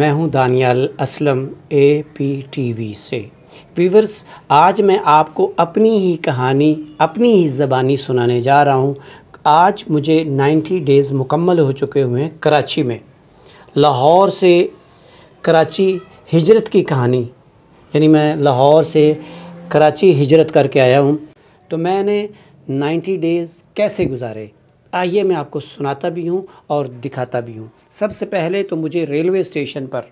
मैं हूं Daniyal Aslam A P T V से वीवर्स आज मैं आपको अपनी ही कहानी अपनी ही ज़बानी सुनाने जा रहा हूं आज मुझे 90 डेज़ मुकम्मल हो चुके हुए हैं कराची में लाहौर से कराची हिजरत की कहानी यानी मैं लाहौर से कराची हिजरत करके आया हूं तो मैंने 90 डेज़ कैसे गुजारे आइए मैं आपको सुनाता भी हूँ और दिखाता भी हूँ सबसे पहले तो मुझे रेलवे स्टेशन पर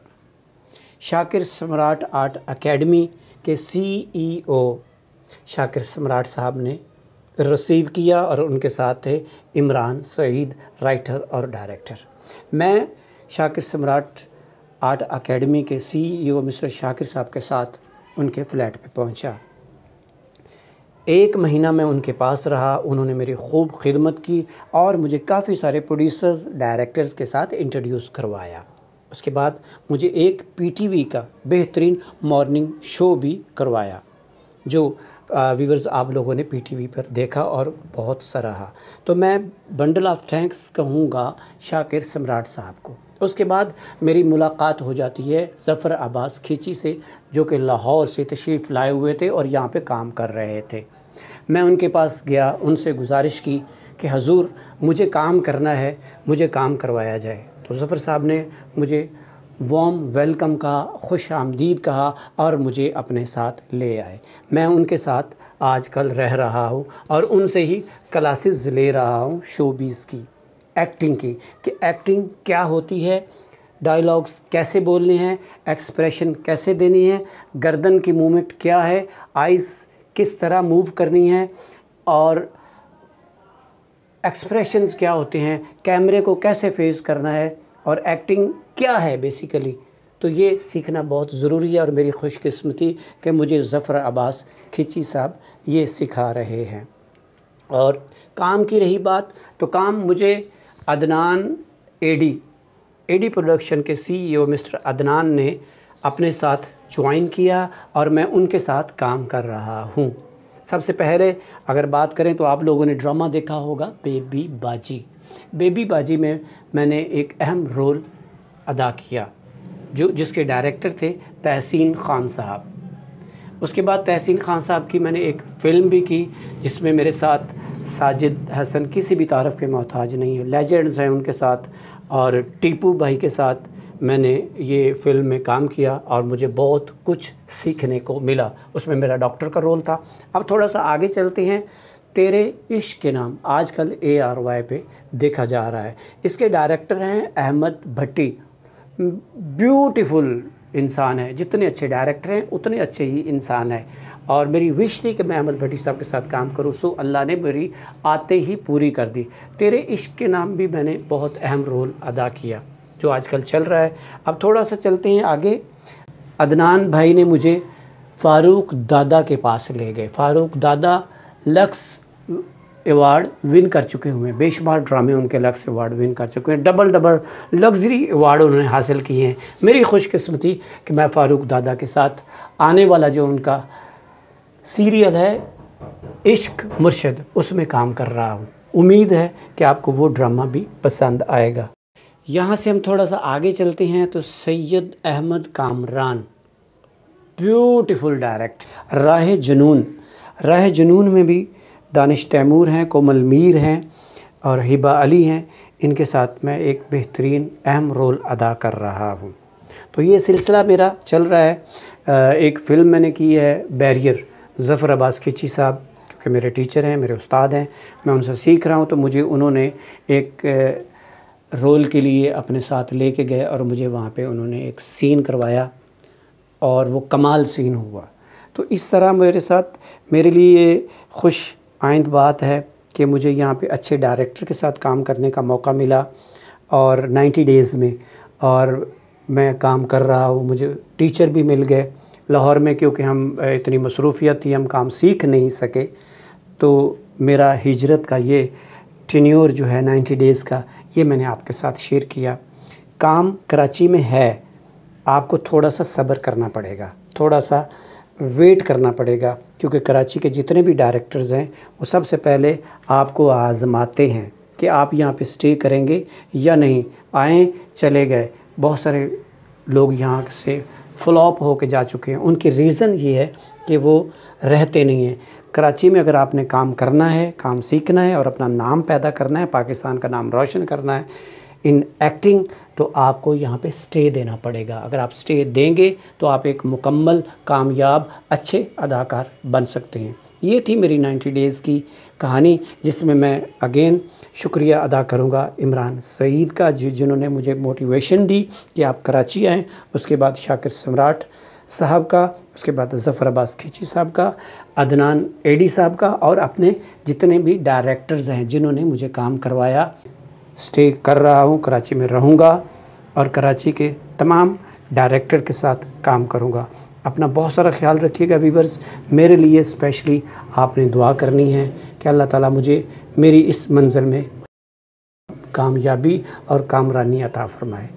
शाकिर सम्राट आर्ट अकेडमी के सीईओ e शाकिर सम्राट साहब ने रिसीव किया और उनके साथ थे इमरान सईद राइटर और डायरेक्टर मैं शाकिर सम्राट आर्ट अकेडमी के सीईओ e मिस्टर शाकिर साहब के साथ उनके फ्लैट पे पहुंचा एक महीना मैं उनके पास रहा उन्होंने मेरी खूब खिदमत की और मुझे काफ़ी सारे प्रोड्यूसर्स डायरेक्टर्स के साथ इंट्रोड्यूस करवाया उसके बाद मुझे एक पीटीवी का बेहतरीन मॉर्निंग शो भी करवाया जो व्यूवर्स आप लोगों ने पीटीवी पर देखा और बहुत सराहा तो मैं बंडल ऑफ थैंक्स कहूँगा शाकिर सम्राट साहब को उसके बाद मेरी मुलाकात हो जाती है ज़फ़र अब्बास खींची से जो कि लाहौर से तशरीफ़ लाए हुए थे और यहाँ पर काम कर रहे थे मैं उनके पास गया उनसे गुजारिश की कि हजूर मुझे काम करना है मुझे काम करवाया जाए तो ज़फ़र साहब ने मुझे वॉम वेलकम कहा खुश आमदीद कहा और मुझे अपने साथ ले आए मैं उनके साथ आजकल रह रहा हूँ और उनसे ही क्लासेस ले रहा हूँ शोबीज़ की एक्टिंग की कि एक्टिंग क्या होती है डायलॉग्स कैसे बोलने हैं एक्सप्रेशन कैसे देनी है गर्दन की मूवमेंट क्या है आइज़ किस तरह मूव करनी है और एक्सप्रेशंस क्या होते हैं कैमरे को कैसे फेस करना है और एक्टिंग क्या है बेसिकली तो ये सीखना बहुत ज़रूरी है और मेरी खुशकस्मती कि मुझे ज़फ़र अब्बास खिची साहब ये सिखा रहे हैं और काम की रही बात तो काम मुझे अदनान एडी एडी प्रोडक्शन के सीईओ e मिस्टर अदनान ने अपने साथ ज्वाइन किया और मैं उनके साथ काम कर रहा हूँ सबसे पहले अगर बात करें तो आप लोगों ने ड्रामा देखा होगा बेबी बाजी बेबी बाजी में मैंने एक अहम रोल अदा किया जो जिसके डायरेक्टर थे तहसीन खान साहब उसके बाद तहसीन खान साहब की मैंने एक फ़िल्म भी की जिसमें मेरे साथ साजिद हसन किसी भी तारफ़ के मोहताज नहीं है लेजेंड्स हैं उनके साथ और टीपू भाई के साथ मैंने ये फ़िल्म में काम किया और मुझे बहुत कुछ सीखने को मिला उसमें मेरा डॉक्टर का रोल था अब थोड़ा सा आगे चलते हैं तेरे इश्क के नाम आजकल ए आर वाई पे देखा जा रहा है इसके डायरेक्टर हैं अहमद भट्टी ब्यूटीफुल इंसान है जितने अच्छे डायरेक्टर हैं उतने अच्छे ही इंसान है और मेरी विश थी कि मैं अहमद भट्टी साहब के साथ काम करूं सो अल्लाह ने मेरी आते ही पूरी कर दी तेरे इश्क के नाम भी मैंने बहुत अहम रोल अदा किया जो आजकल चल रहा है अब थोड़ा सा चलते हैं आगे अदनान भाई ने मुझे फ़ारूक दादा के पास ले गए फ़ारूक दादा लक्स अवार्ड विन कर चुके हुए हैं बेशुमार ड्रामे उनके अलग से अवार्ड विन कर चुके हैं डबल डबल लग्जरी अवार्ड उन्होंने हासिल किए हैं मेरी खुशकस्मती कि मैं फ़ारूक दादा के साथ आने वाला जो उनका सीरियल है इश्क मुर्शद उसमें काम कर रहा हूँ उम्मीद है कि आपको वो ड्रामा भी पसंद आएगा यहाँ से हम थोड़ा सा आगे चलते हैं तो सैयद अहमद कामरान ब्यूटीफुल डायरेक्ट राह जुनून राह जुनून में भी दानिश तैमूर हैं कोमल मीर हैं और हिबा अली हैं इनके साथ मैं एक बेहतरीन अहम रोल अदा कर रहा हूँ तो ये सिलसिला मेरा चल रहा है एक फ़िल्म मैंने की है बैरियर ज़फ़र अब्बास खिची साहब क्योंकि मेरे टीचर हैं मेरे उस्ताद हैं मैं उनसे सीख रहा हूँ तो मुझे उन्होंने एक रोल के लिए अपने साथ ले गए और मुझे वहाँ पे उन्होंने एक सीन करवाया और वो कमाल सीन हुआ तो इस तरह मेरे साथ मेरे लिए खुश आइंद बात है कि मुझे यहाँ पे अच्छे डायरेक्टर के साथ काम करने का मौका मिला और 90 डेज़ में और मैं काम कर रहा हूँ मुझे टीचर भी मिल गए लाहौर में क्योंकि हम इतनी मसरूफियत थी हम काम सीख नहीं सके तो मेरा हिजरत का ये टन्योर जो है 90 डेज़ का ये मैंने आपके साथ शेयर किया काम कराची में है आपको थोड़ा सा सब्र करना पड़ेगा थोड़ा सा वेट करना पड़ेगा क्योंकि कराची के जितने भी डायरेक्टर्स हैं वो सबसे पहले आपको आज़माते हैं कि आप यहाँ पे स्टे करेंगे या नहीं आए चले गए बहुत सारे लोग यहाँ से फ्लॉप हो के जा चुके हैं उनकी रीज़न ये है कि वो रहते नहीं हैं कराची में अगर आपने काम करना है काम सीखना है और अपना नाम पैदा करना है पाकिस्तान का नाम रोशन करना है इन एक्टिंग तो आपको यहाँ पे स्टे देना पड़ेगा अगर आप स्टे देंगे तो आप एक मुकम्मल कामयाब अच्छे अदाकार बन सकते हैं ये थी मेरी 90 डेज़ की कहानी जिसमें मैं अगेन शुक्रिया अदा करूँगा इमरान सईद का जिन्होंने मुझे मोटिवेशन दी कि आप कराची आएँ उसके बाद शाकिर सम्राट साहब का उसके बाद जफ़र अब्बास खिची साहब का अदनान एडी साहब का और अपने जितने भी डायरेक्टर्स हैं जिन्होंने मुझे काम करवाया स्टे कर रहा हूँ कराची में रहूँगा और कराची के तमाम डायरेक्टर के साथ काम करूँगा अपना बहुत सारा ख्याल रखिएगा वीवर्स मेरे लिए स्पेशली आपने दुआ करनी है कि अल्लाह ताला मुझे मेरी इस मंजिल में कामयाबी और कामरानी अता फरमाए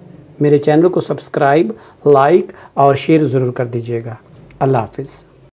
मेरे चैनल को सब्सक्राइब लाइक और शेयर ज़रूर कर दीजिएगा अल्लाह हाफिज़